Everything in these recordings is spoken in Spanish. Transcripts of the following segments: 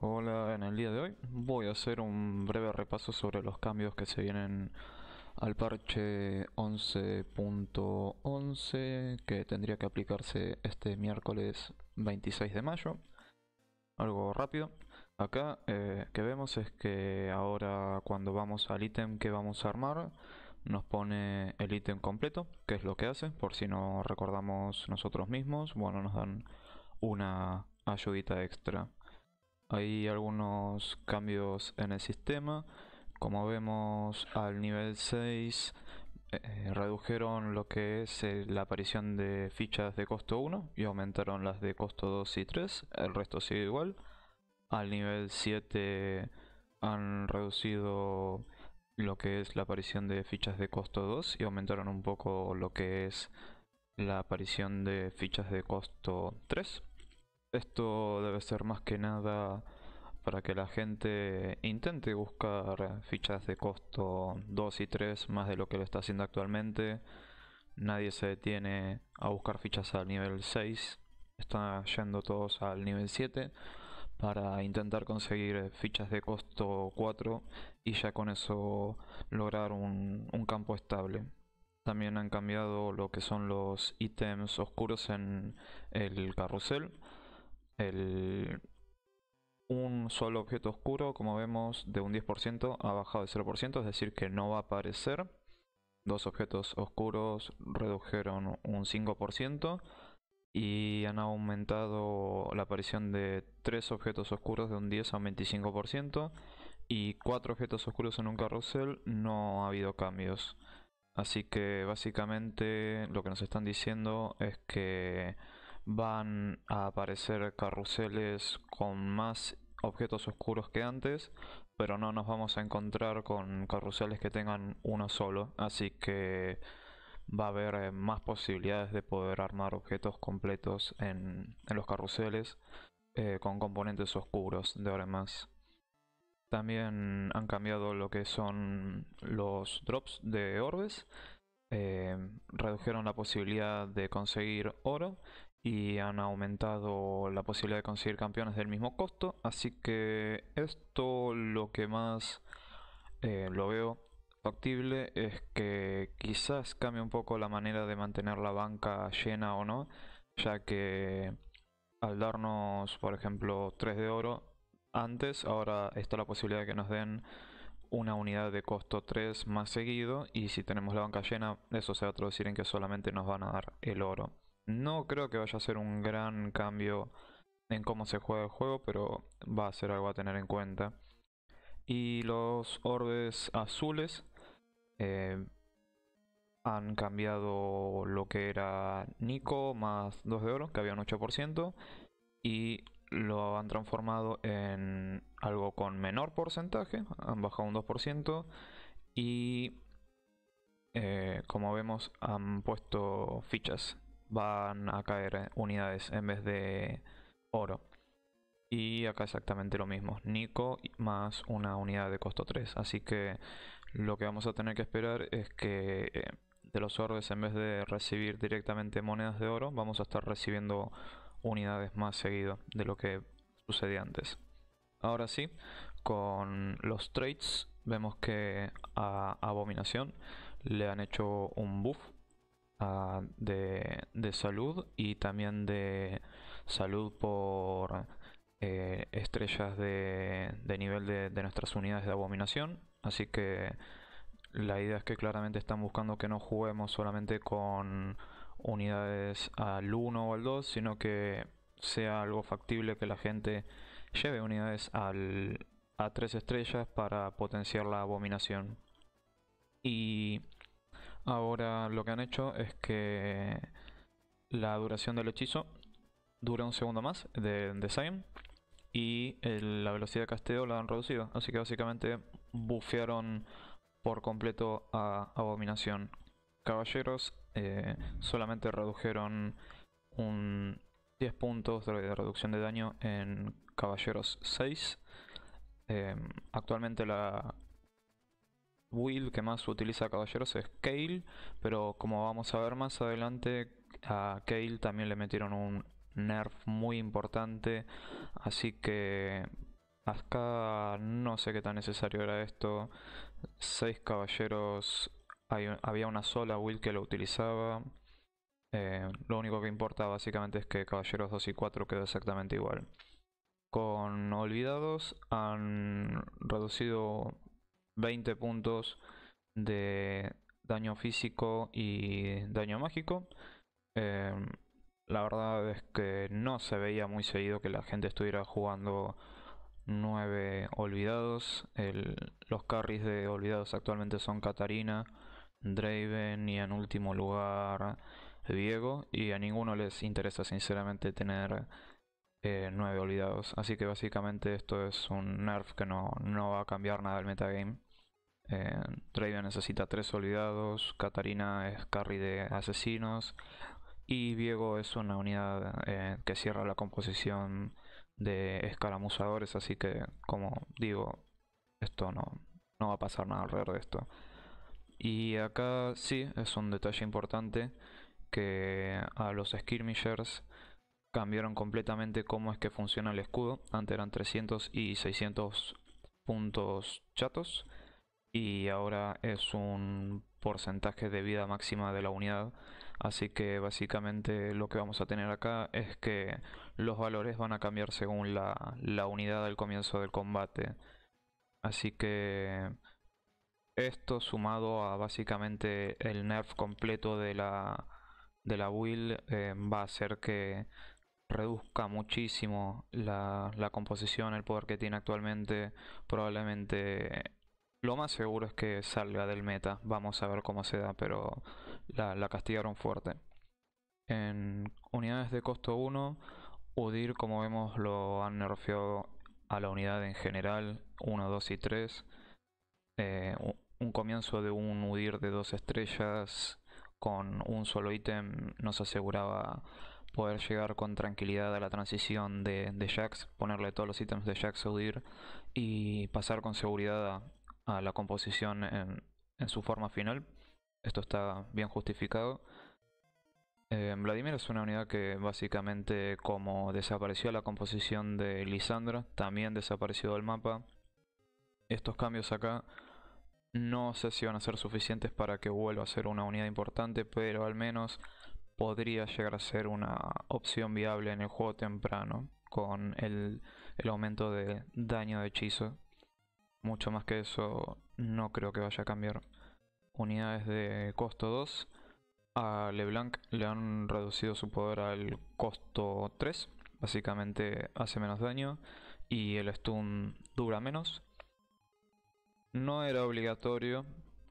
Hola, en el día de hoy voy a hacer un breve repaso sobre los cambios que se vienen al parche 11.11 que tendría que aplicarse este miércoles 26 de mayo. Algo rápido. Acá eh, que vemos es que ahora cuando vamos al ítem que vamos a armar nos pone el ítem completo, que es lo que hace, por si no recordamos nosotros mismos, bueno nos dan una ayudita extra hay algunos cambios en el sistema. Como vemos al nivel 6 eh, redujeron lo que es eh, la aparición de fichas de costo 1 y aumentaron las de costo 2 y 3, el resto sigue igual. Al nivel 7 han reducido lo que es la aparición de fichas de costo 2 y aumentaron un poco lo que es la aparición de fichas de costo 3. Esto debe ser más que nada para que la gente intente buscar fichas de costo 2 y 3 más de lo que lo está haciendo actualmente. Nadie se detiene a buscar fichas al nivel 6. Están yendo todos al nivel 7 para intentar conseguir fichas de costo 4 y ya con eso lograr un, un campo estable. También han cambiado lo que son los ítems oscuros en el carrusel un solo objeto oscuro, como vemos, de un 10% ha bajado de 0%, es decir, que no va a aparecer. Dos objetos oscuros redujeron un 5% y han aumentado la aparición de tres objetos oscuros de un 10 a un 25% y cuatro objetos oscuros en un carrusel no ha habido cambios. Así que básicamente lo que nos están diciendo es que van a aparecer carruseles con más objetos oscuros que antes, pero no nos vamos a encontrar con carruseles que tengan uno solo, así que va a haber eh, más posibilidades de poder armar objetos completos en, los carruseles eh, con componentes oscuros de ahora más. También han cambiado lo que son los drops de orbes, eh, redujeron la posibilidad de conseguir oro y han aumentado la posibilidad de conseguir campeones del mismo costo. Así que esto lo que más eh, lo veo factible es que quizás cambie un poco la manera de mantener la banca llena o no, ya que al darnos, por ejemplo, 3 de oro antes, ahora está la posibilidad de que nos den una unidad de costo 3 más seguido y si tenemos la banca llena eso se va a traducir en que solamente nos van a dar el oro. No creo que vaya a ser un gran cambio en cómo se juega el juego, pero va a ser algo a tener en cuenta. Y los orbes azules eh, han cambiado lo que era Nico más 2 de oro, que había un 8%, y lo han transformado en algo con menor porcentaje, han bajado un 2%, y eh, como vemos han puesto fichas van a caer unidades en vez de oro. Y acá exactamente lo mismo, Nico más una unidad de costo 3. Así que lo que vamos a tener que esperar es que eh, de los orbes en vez de recibir directamente monedas de oro, vamos a estar recibiendo unidades más seguido de lo que sucedía antes. Ahora sí, con los traits vemos que a Abominación le han hecho un buff Ah, de, salud y también de salud por eh, estrellas de, nivel de, de, nuestras unidades de abominación. Así que la idea es que claramente están buscando que no juguemos solamente con unidades al 1 o al 2, sino que sea algo factible que la gente lleve unidades al, a 3 estrellas para potenciar la abominación. Y Ahora lo que han hecho es que la duración del hechizo dura un segundo más de, de y la velocidad de casteo la han reducido. Así que básicamente bufearon por completo a Abominación. Caballeros eh, solamente redujeron un 10 puntos de reducción de daño en Caballeros 6. Eh, actualmente la Will que más utiliza Caballeros es Kale, pero como vamos a ver más adelante, a Kale también le metieron un nerf muy importante, así que acá no sé qué tan necesario era esto. seis caballeros, había una sola Will que lo utilizaba. Eh, lo único que importa básicamente es que Caballeros 2 y 4 quedó exactamente igual. Con Olvidados han reducido 20 puntos de daño físico y daño mágico. Em, la verdad es que no se veía muy seguido que la gente estuviera jugando 9 olvidados. los carries de olvidados actualmente son Katarina, Draven y en último lugar Diego. Y a ninguno les interesa sinceramente tener 9 eh, olvidados. Así que básicamente esto es un nerf que no, no va a cambiar nada el metagame. Eh, necesita tres olvidados, Katarina es carry de asesinos y Diego es una unidad eh, que cierra la composición de escaramuzadores, así que como digo, esto no, no va a pasar nada alrededor de esto. Y acá sí, es un detalle importante que a los skirmishers cambiaron completamente cómo es que funciona el escudo. Antes eran 300 y 600 puntos chatos y ahora es un porcentaje de vida máxima de la unidad así que básicamente lo que vamos a tener acá es que los valores van a cambiar según la, unidad al comienzo del combate así que esto sumado a básicamente el nerf completo de la, de la build eh, va a hacer que reduzca muchísimo la, la composición, el poder que tiene actualmente. Probablemente lo más seguro es que salga del meta. Vamos a ver cómo se da, pero la, castigaron fuerte. En unidades de costo 1, Udir, como vemos, lo han nerfeado a la unidad en general, 1, 2 y 3. Eh, un comienzo de un Udir de 2 estrellas con un solo ítem nos aseguraba poder llegar con tranquilidad a la transición de, de Jax, ponerle todos los ítems de Jax a Udir y pasar con seguridad a, a la composición en, su forma final. Esto está bien justificado. Eh, Vladimir es una unidad que básicamente como desapareció la composición de Lisandra, también desapareció del mapa. Estos cambios acá no sé si van a ser suficientes para que vuelva a ser una unidad importante, pero al menos podría llegar a ser una opción viable en el juego temprano con el, el aumento de daño de hechizo mucho más que eso no creo que vaya a cambiar. Unidades de costo 2. A LeBlanc le han reducido su poder al costo 3. Básicamente hace menos daño. Y el stun dura menos. No era obligatorio.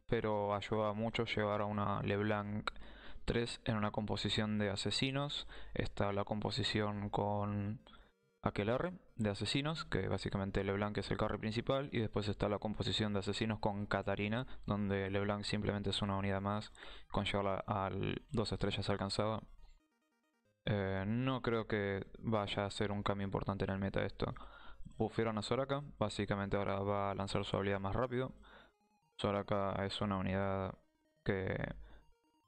Pero ayudaba mucho llevar a una LeBlanc 3 en una composición de asesinos. Está la composición con R de asesinos, que básicamente LeBlanc es el carry principal, y después está la composición de asesinos con Katarina, donde LeBlanc simplemente es una unidad más, con llevarla a dos estrellas alcanzada. Eh, no creo que vaya a ser un cambio importante en el meta esto. Buffieron a Soraka, básicamente ahora va a lanzar su habilidad más rápido. Soraka es una unidad que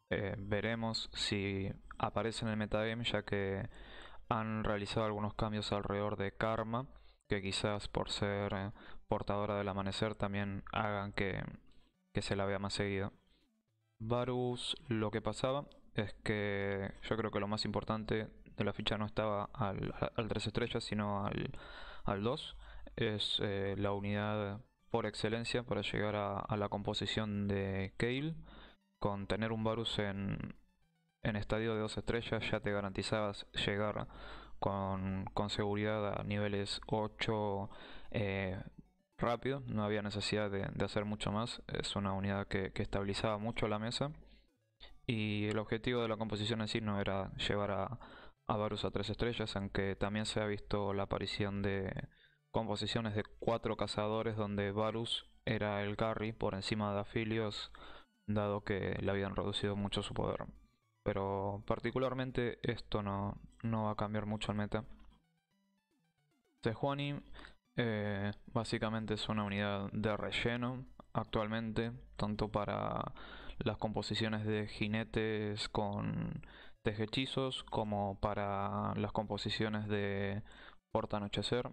eh, veremos si aparece en el metagame, ya que han realizado algunos cambios alrededor de Karma, que quizás por ser eh, portadora del amanecer también hagan que, se la vea más seguido. Varus lo que pasaba es que yo creo que lo más importante de la ficha no estaba al, 3 estrellas, sino al, 2. Es eh, la unidad por excelencia para llegar a, a la composición de Kale. Con tener un Varus en, en estadio de dos estrellas ya te garantizabas llegar con, con seguridad a niveles 8 eh, rápido, no había necesidad de, hacer mucho más, es una unidad que, estabilizaba mucho la mesa y el objetivo de la composición en sí no era llevar a, Varus a tres estrellas, aunque también se ha visto la aparición de composiciones de cuatro cazadores donde Varus era el carry por encima de Afilios, dado que le habían reducido mucho su poder. Pero particularmente esto no, va a cambiar mucho el meta. Sejuani eh, básicamente es una unidad de relleno actualmente, tanto para las composiciones de jinetes con hechizos como para las composiciones de Porta Anochecer.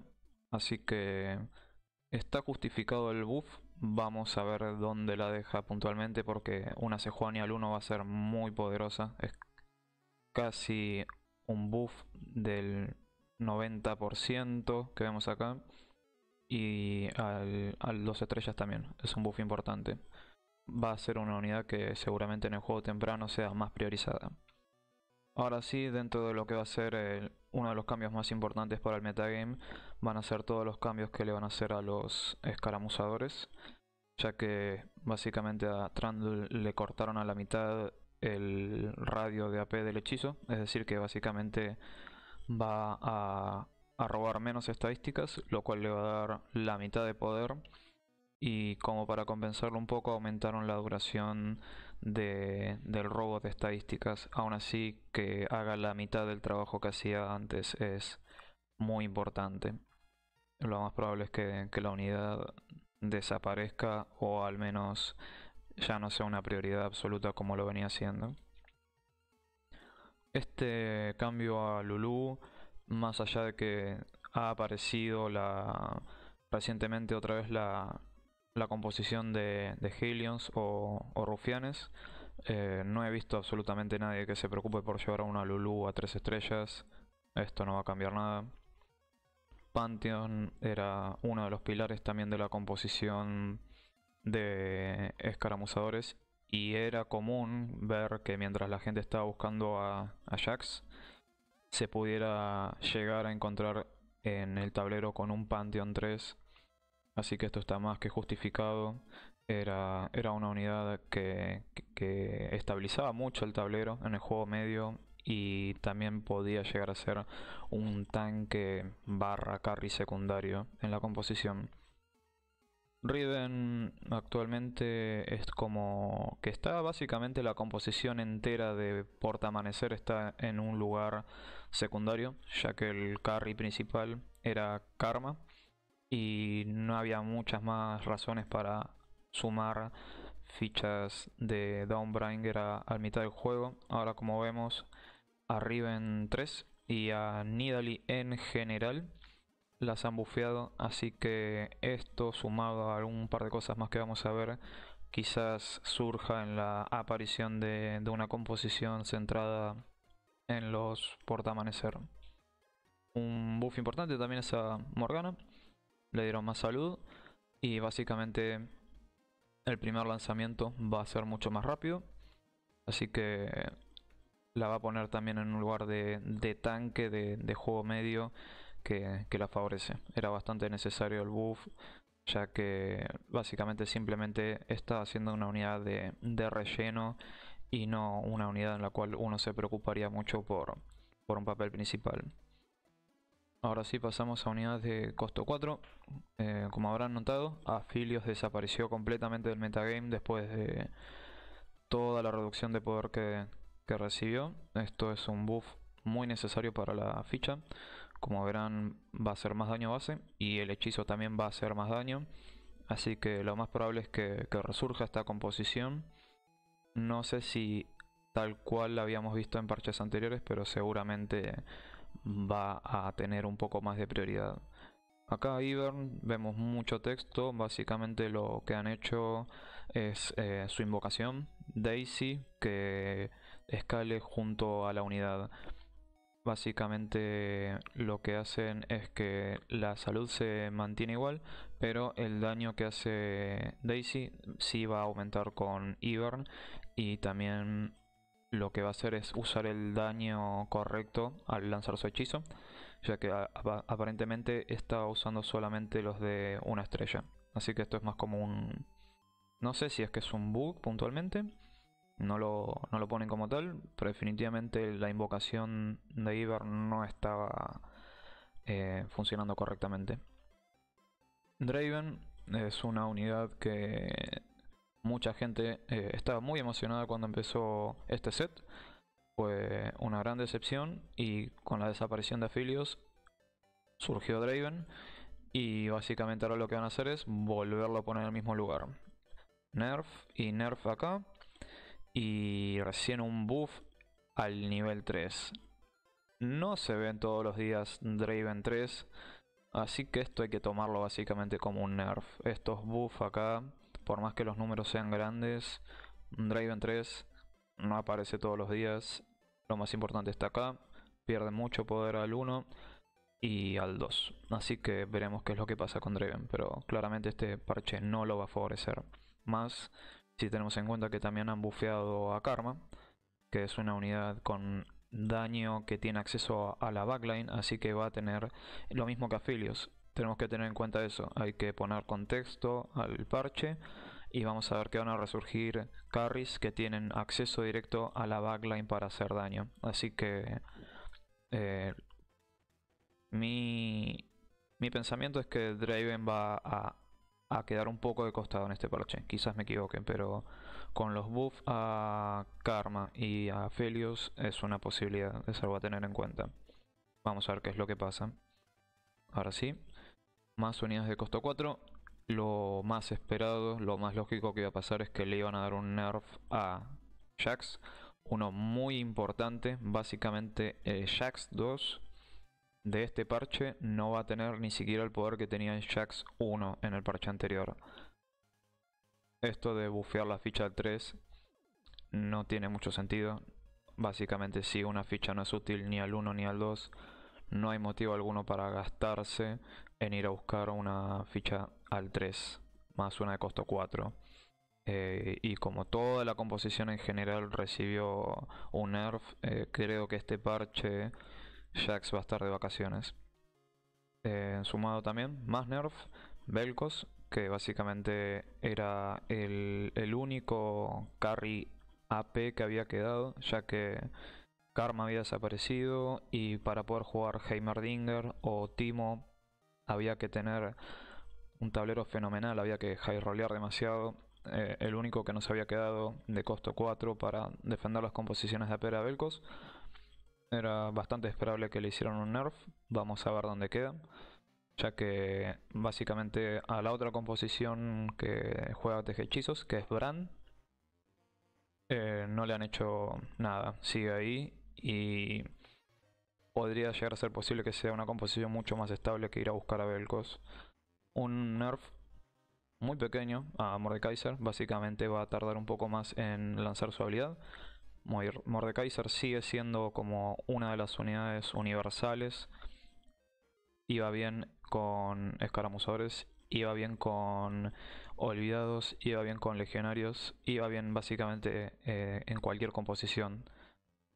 Así que está justificado el buff Vamos a ver dónde la deja puntualmente porque una Sejuani al 1 va a ser muy poderosa. Es casi un buff del 90% que vemos acá. Y al, al 2 estrellas también. Es un buff importante. Va a ser una unidad que seguramente en el juego temprano sea más priorizada. Ahora sí, dentro de lo que va a ser uno de los cambios más importantes para el metagame, van a ser todos los cambios que le van a hacer a los escaramuzadores, ya que básicamente a Trundle le cortaron a la mitad el radio de AP del hechizo, es decir que básicamente va a robar menos estadísticas, lo cual le va a dar la mitad de poder y como para compensarlo un poco aumentaron la duración del robot de estadísticas. Aún así, que haga la mitad del trabajo que hacía antes es muy importante. Lo más probable es que, la unidad desaparezca o al menos ya no sea una prioridad absoluta como lo venía haciendo. Este cambio a Lulu, más allá de que ha aparecido la, recientemente otra vez la, la composición de, de Helions o, Rufianes. Eh, no he visto absolutamente nadie que se preocupe por llevar a una Lulu a tres estrellas. Esto no va a cambiar nada. Pantheon era uno de los pilares también de la composición de escaramuzadores y era común ver que mientras la gente estaba buscando a, a Jax se pudiera llegar a encontrar en el tablero con un Pantheon 3 Así que esto está más que justificado. Era, una unidad que, que, estabilizaba mucho el tablero en el juego medio y también podía llegar a ser un tanque barra carry secundario en la composición. Riven actualmente es como que está básicamente la composición entera de Porta Amanecer está en un lugar secundario, ya que el carry principal era Karma, y no había muchas más razones para sumar fichas de Dawnbringer a, a mitad del juego. Ahora como vemos a Riven 3 y a Nidalee en general las han bufeado, así que esto sumado a algún par de cosas más que vamos a ver, quizás surja en la aparición de, de una composición centrada en los portamanecer. Un buff importante también es a Morgana, le dieron más salud y básicamente el primer lanzamiento va a ser mucho más rápido. Así que la va a poner también en un lugar de, tanque, de, juego medio, que, la favorece. Era bastante necesario el buff, ya que básicamente simplemente está haciendo una unidad de, relleno y no una unidad en la cual uno se preocuparía mucho por un papel principal. Ahora sí pasamos a unidades de costo 4. Eh, como habrán notado, Afilios desapareció completamente del metagame después de toda la reducción de poder que, recibió. Esto es un buff muy necesario para la ficha. Como verán, va a hacer más daño base y el hechizo también va a hacer más daño. Así que lo más probable es que resurja esta composición. No sé si tal cual la habíamos visto en parches anteriores, pero seguramente va a tener un poco más de prioridad. Acá Ivern vemos mucho texto, básicamente lo que han hecho es eh, su invocación, Daisy, que escale junto a la unidad. Básicamente lo que hacen es que la salud se mantiene igual, pero el daño que hace Daisy sí va a aumentar con Ivern y también lo que va a hacer es usar el daño correcto al lanzar su hechizo, ya que aparentemente está usando solamente los de una estrella. Así que esto es más como un... No sé si es que es un bug puntualmente, no lo, no lo ponen como tal, pero definitivamente la invocación de Iber no estaba eh, funcionando correctamente. Draven es una unidad que Mucha gente eh, estaba muy emocionada cuando empezó este set. Fue una gran decepción y con la desaparición de Afilios surgió Draven y básicamente ahora lo que van a hacer es volverlo a poner en el mismo lugar. Nerf y nerf acá y recién un buff al nivel 3. No se ven todos los días Draven 3, así que esto hay que tomarlo básicamente como un nerf. Estos buffs acá por más que los números sean grandes, Draven 3 no aparece todos los días. Lo más importante está acá, pierde mucho poder al 1 y al 2. Así que veremos qué es lo que pasa con Draven, pero claramente este parche no lo va a favorecer. Más si tenemos en cuenta que también han bufeado a Karma, que es una unidad con daño que tiene acceso a la backline, así que va a tener lo mismo que a tenemos que tener en cuenta eso. Hay que poner contexto al parche y vamos a ver que van a resurgir carries que tienen acceso directo a la backline para hacer daño. Así que eh, mi, pensamiento es que Draven va a, quedar un poco de costado en este parche. Quizás me equivoquen, pero con los buffs a Karma y a Felios es una posibilidad. eso lo voy a tener en cuenta. Vamos a ver qué es lo que pasa. Ahora sí más unidades de costo 4. Lo más esperado, lo más lógico que iba a pasar es que le iban a dar un nerf a Jax. Uno muy importante, básicamente eh, Jax 2 de este parche no va a tener ni siquiera el poder que tenía en Jax 1 en el parche anterior. Esto de bufear la ficha 3 no tiene mucho sentido. Básicamente si una ficha no es útil ni al 1 ni al 2, no hay motivo alguno para gastarse en ir a buscar una ficha al 3 más una de costo 4. Eh, y como toda la composición en general recibió un nerf, eh, creo que este parche Jax va a estar de vacaciones. En eh, sumado también, más nerf, Belcos que básicamente era el, el único carry AP que había quedado, ya que Karma había desaparecido y para poder jugar Heimerdinger o Timo había que tener un tablero fenomenal, había que high rolear demasiado. Eh, el único que nos había quedado de costo 4 para defender las composiciones de Apera Belcos. Era bastante esperable que le hicieran un nerf, vamos a ver dónde queda. Ya que básicamente a la otra composición que juega Teje Hechizos, que es Brand, eh, no le han hecho nada. Sigue ahí y podría llegar a ser posible que sea una composición mucho más estable que ir a buscar a Belkos. Un nerf muy pequeño a Mordekaiser, básicamente va a tardar un poco más en lanzar su habilidad. Mordekaiser sigue siendo como una de las unidades universales. Iba bien con escaramuzadores, iba bien con olvidados, iba bien con legionarios, iba bien básicamente eh, en cualquier composición.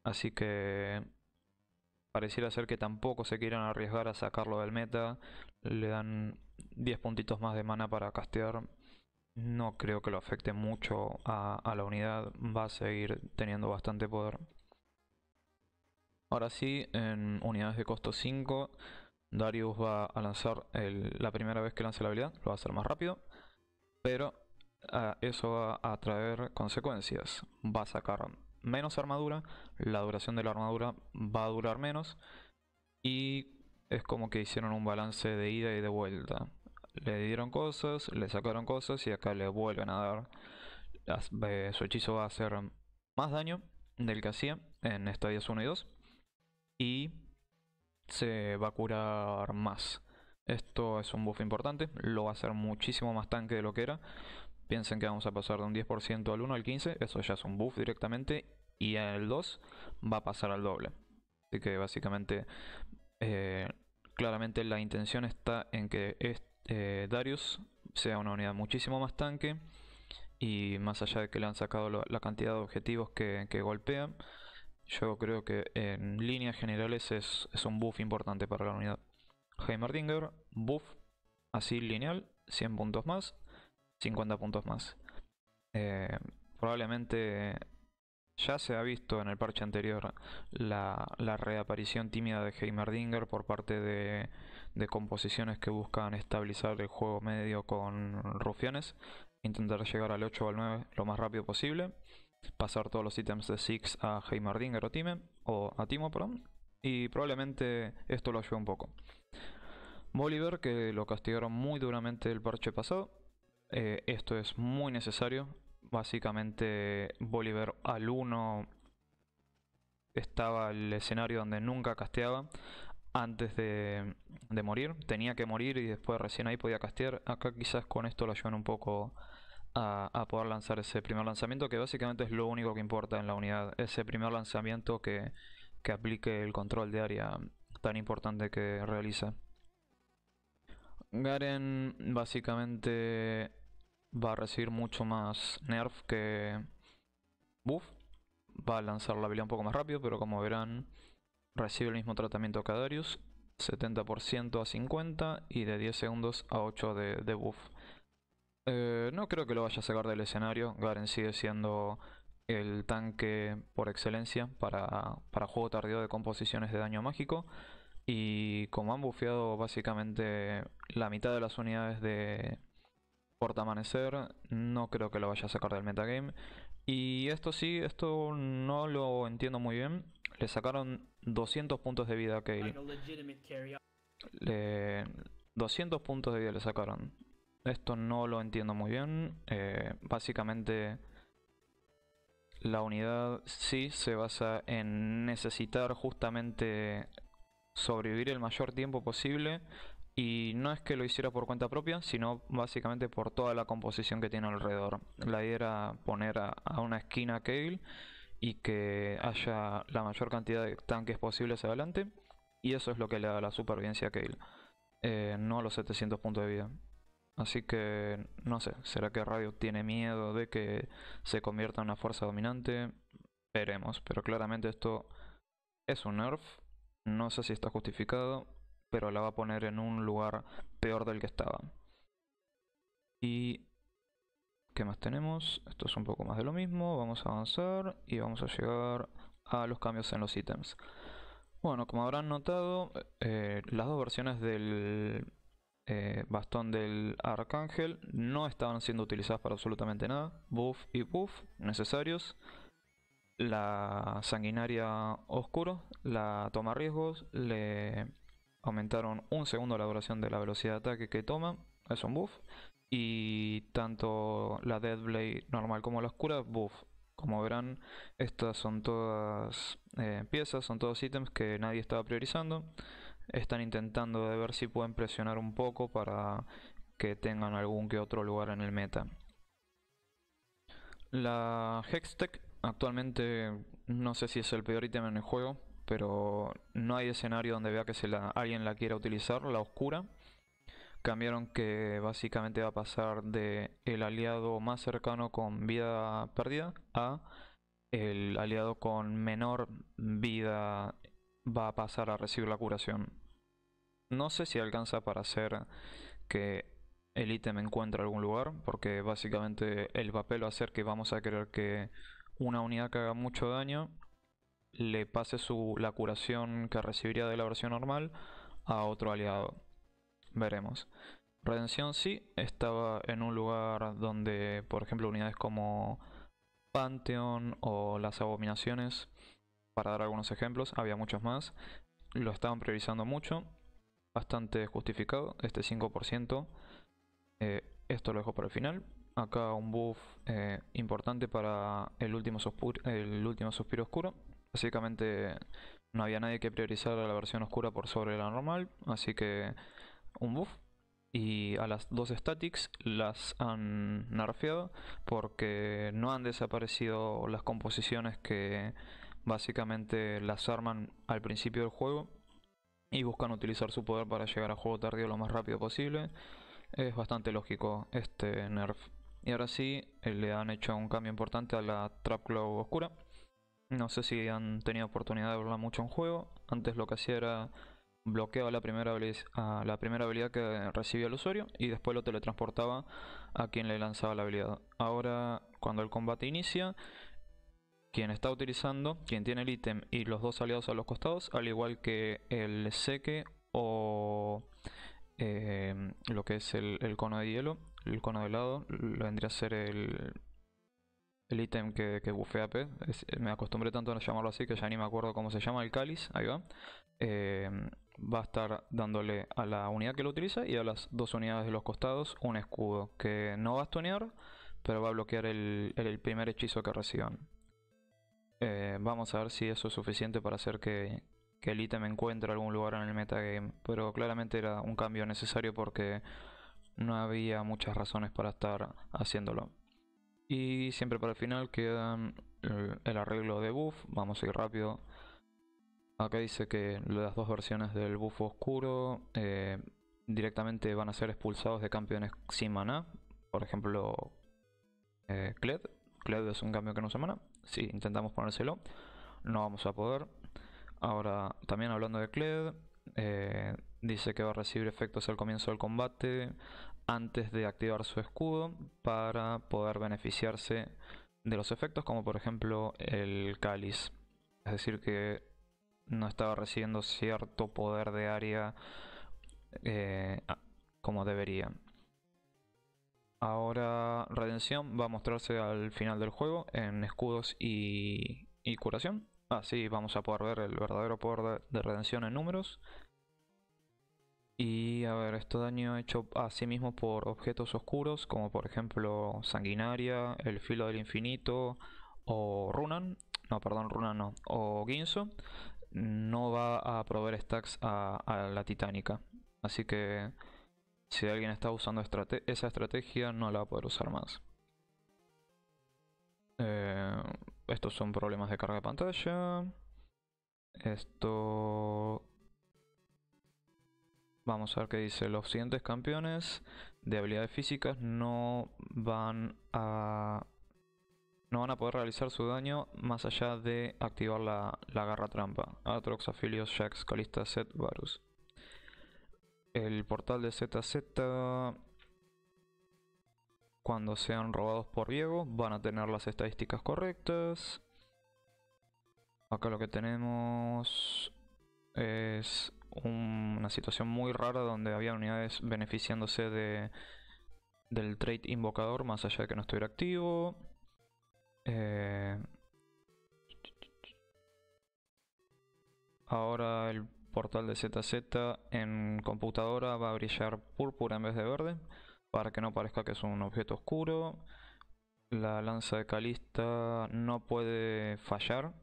Así que pareciera ser que tampoco se quieran arriesgar a sacarlo del meta. Le dan 10 puntitos más de mana para castear. No creo que lo afecte mucho a, la unidad. Va a seguir teniendo bastante poder. Ahora sí, en unidades de costo 5, Darius va a lanzar la primera vez que lance la habilidad. Lo va a hacer más rápido. Pero ah, eso va a traer consecuencias. Va a sacar menos armadura, la duración de la armadura va a durar menos y es como que hicieron un balance de ida y de vuelta. Le dieron cosas, le sacaron cosas y acá le vuelven a dar. su hechizo va a hacer más daño del que hacía en estadios 1 y 2 y se va a curar más. Esto es un buff importante, lo va a hacer muchísimo más tanque de lo que era, piensen que vamos a pasar de un 10% al 1 al 15, eso ya es un buff directamente, y en el 2 va a pasar al doble. Así que básicamente, eh, claramente la intención está en que eh, Darius sea una unidad muchísimo más tanque, y más allá de que le han sacado la, cantidad de objetivos que, que golpean, yo creo que en líneas generales es, es, un buff importante para la unidad. Heimerdinger, buff así lineal, 100 puntos más. 50 puntos más. Eh, probablemente ya se ha visto en el parche anterior la, reaparición tímida de Heimerdinger por parte de, composiciones que buscan estabilizar el juego medio con rufianes, intentar llegar al 8 o al 9 lo más rápido posible, pasar todos los ítems de Six a Heimerdinger o, Time, o a Timo, y probablemente esto lo ayude un poco. Bolivar, que lo castigaron muy duramente el parche pasado, eh, esto es muy necesario. Básicamente Bolívar al 1 estaba el escenario donde nunca casteaba antes de, morir. Tenía que morir y después recién ahí podía castear. Acá quizás con esto lo ayudan un poco a, poder lanzar ese primer lanzamiento, que básicamente es lo único que importa en la unidad. Ese primer lanzamiento que, que aplique el control de área tan importante que realiza. Garen básicamente va a recibir mucho más nerf que buff. Va a lanzar la habilidad un poco más rápido, pero como verán, recibe el mismo tratamiento que Darius. 70% a 50 y de 10 segundos a 8 de, buff. Eh, no creo que lo vaya a sacar del escenario. Garen sigue siendo el tanque por excelencia para, juego tardío de composiciones de daño mágico. Y como han buffeado básicamente la mitad de las unidades de, Porta Amanecer, no creo que lo vaya a sacar del metagame. Y esto sí, esto no lo entiendo muy bien. Le sacaron 200 puntos de vida a Kay 200 puntos de vida le sacaron. Esto no lo entiendo muy bien. Eh, básicamente la unidad sí se basa en necesitar justamente sobrevivir el mayor tiempo posible y no es que lo hiciera por cuenta propia, sino básicamente por toda la composición que tiene alrededor. La idea era poner a, una esquina a Kale y que haya la mayor cantidad de tanques posibles adelante, y eso es lo que le da la supervivencia a Kale, eh, no a los 700 puntos de vida. Así que no sé, ¿será que Radio tiene miedo de que se convierta en una fuerza dominante? Veremos, pero claramente esto es un nerf, no sé si está justificado, pero la va a poner en un lugar peor del que estaba. Y... ¿Qué más tenemos? Esto es un poco más de lo mismo, vamos a avanzar y vamos a llegar a los cambios en los ítems. Bueno, como habrán notado, eh, las dos versiones del eh, bastón del arcángel no estaban siendo utilizadas para absolutamente nada. Buff y buff necesarios. La sanguinaria oscuro, la toma riesgos, le aumentaron un segundo la duración de la velocidad de ataque que toma, es un buff, y tanto la Deadblade normal como la oscura, buff. Como verán, estas son todas eh, piezas, son todos ítems que nadie estaba priorizando. Están intentando ver si pueden presionar un poco para que tengan algún que otro lugar en el meta. La Hextech actualmente no sé si es el peor ítem en el juego, pero no hay escenario donde vea que alguien la quiera utilizar, la oscura. Cambiaron que básicamente va a pasar de el aliado más cercano con vida perdida a el aliado con menor vida va a pasar a recibir la curación. No sé si alcanza para hacer que el ítem encuentre algún lugar, porque básicamente el papel va a ser que vamos a querer que una unidad que haga mucho daño le pase su, la curación que recibiría de la versión normal a otro aliado. Veremos. Redención sí estaba en un lugar donde, por ejemplo, unidades como Pantheon o las abominaciones, para dar algunos ejemplos, había muchos más, lo estaban priorizando mucho, bastante justificado, este 5%. Eh, esto lo dejo para el final. Acá un buff eh, importante para el último, el último suspiro oscuro. Básicamente no había nadie que priorizara la versión oscura por sobre la normal, así que un buff. Y a las dos statics las han nerfeado porque no han desaparecido las composiciones que básicamente las arman al principio del juego y buscan utilizar su poder para llegar a juego tardío lo más rápido posible. Es bastante lógico este nerf. Y ahora sí, le han hecho un cambio importante a la Trap Glow Oscura no sé si han tenido oportunidad de verla mucho en juego. Antes lo que hacía era bloqueaba la primera, ah, la primera habilidad que recibía el usuario y después lo teletransportaba a quien le lanzaba la habilidad. Ahora, cuando el combate inicia, quien está utilizando, quien tiene el ítem y los dos aliados a los costados, al igual que el seque o eh, lo que es el, el, cono de hielo, el cono de helado, vendría a ser el, el ítem que, que bufea me acostumbré tanto a llamarlo así que ya ni me acuerdo cómo se llama el cáliz. Ahí va. Em, va a estar dándole a la unidad que lo utiliza y a las dos unidades de los costados un escudo que no va a stunear, pero va a bloquear el, primer hechizo que reciban. Eh, vamos a ver si eso es suficiente para hacer que, que el ítem encuentre algún lugar en el metagame, pero claramente era un cambio necesario porque no había muchas razones para estar haciéndolo. Y siempre para el final quedan eh, el arreglo de buff. Vamos a ir rápido. Acá dice que las dos versiones del buff oscuro eh, directamente van a ser expulsados de campeones sin maná. Por ejemplo, eh, Kled. Kled es un cambio que no se maná. Si intentamos ponérselo, no vamos a poder. Ahora, también hablando de Kled, eh, dice que va a recibir efectos al comienzo del combate, antes de activar su escudo para poder beneficiarse de los efectos como por ejemplo el cáliz. Es decir que no estaba recibiendo cierto poder de área eh, como debería. Ahora Redención va a mostrarse al final del juego en escudos y, curación. Así ah, vamos a poder ver el verdadero poder de Redención en números a ver, esto daño hecho a sí mismo por objetos oscuros, como por ejemplo Sanguinaria, El Filo del Infinito, o Runan, no, perdón, Runan no, o Ginzo, no va a proveer stacks a, la Titánica. Así que si alguien está usando esa estrategia, no la va a poder usar más. Eh, estos son problemas de carga de pantalla. Esto Vamos a ver qué dice. Los siguientes campeones de habilidades físicas no van a... No van a poder realizar su daño más allá de activar la, la garra trampa. Atrox, Afilios, Jax, Calista, Set, Varus. El portal de ZZ... Cuando sean robados por Diego van a tener las estadísticas correctas. Acá lo que tenemos es una situación muy rara donde había unidades beneficiándose del trade invocador más allá de que no estuviera activo. Eh, ahora el portal de ZZ en computadora va a brillar púrpura en vez de verde para que no parezca que es un objeto oscuro. La lanza de Calista no puede fallar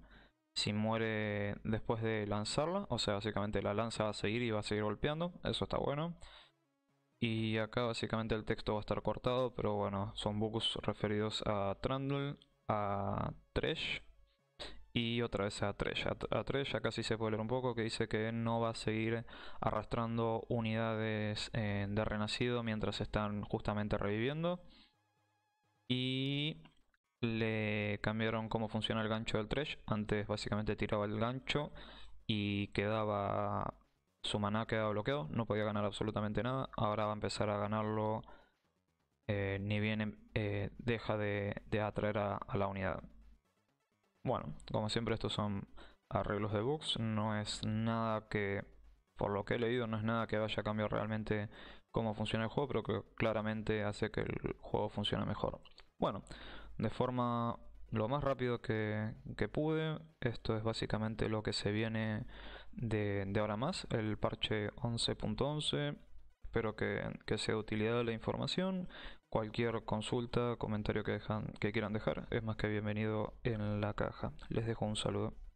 si muere después de lanzarla, o sea, básicamente la lanza va a seguir y va a seguir golpeando, eso está bueno. Y acá básicamente el texto va a estar cortado, pero bueno, son bugs referidos a Trundle, a Tresh y otra vez a Tresh. A, Tresh acá sí se puede leer un poco que dice que no va a seguir arrastrando unidades eh, de renacido mientras están justamente reviviendo. Y le cambiaron cómo funciona el gancho del Thresh. Antes básicamente tiraba el gancho y quedaba su maná quedaba bloqueado, no podía ganar absolutamente nada. Ahora va a empezar a ganarlo eh, ni bien eh, deja de, atraer a, la unidad. Bueno, como siempre estos son arreglos de bugs, no es nada que, por lo que he leído, no es nada que vaya a cambiar realmente cómo funciona el juego, pero que claramente hace que el juego funcione mejor. Bueno, de forma lo más rápido que, pude. Esto es básicamente lo que se viene de, ahora más, el parche 11.11. Espero que, sea de utilidad la información. Cualquier consulta, comentario que, dejan, que quieran dejar, es más que bienvenido en la caja. Les dejo un saludo.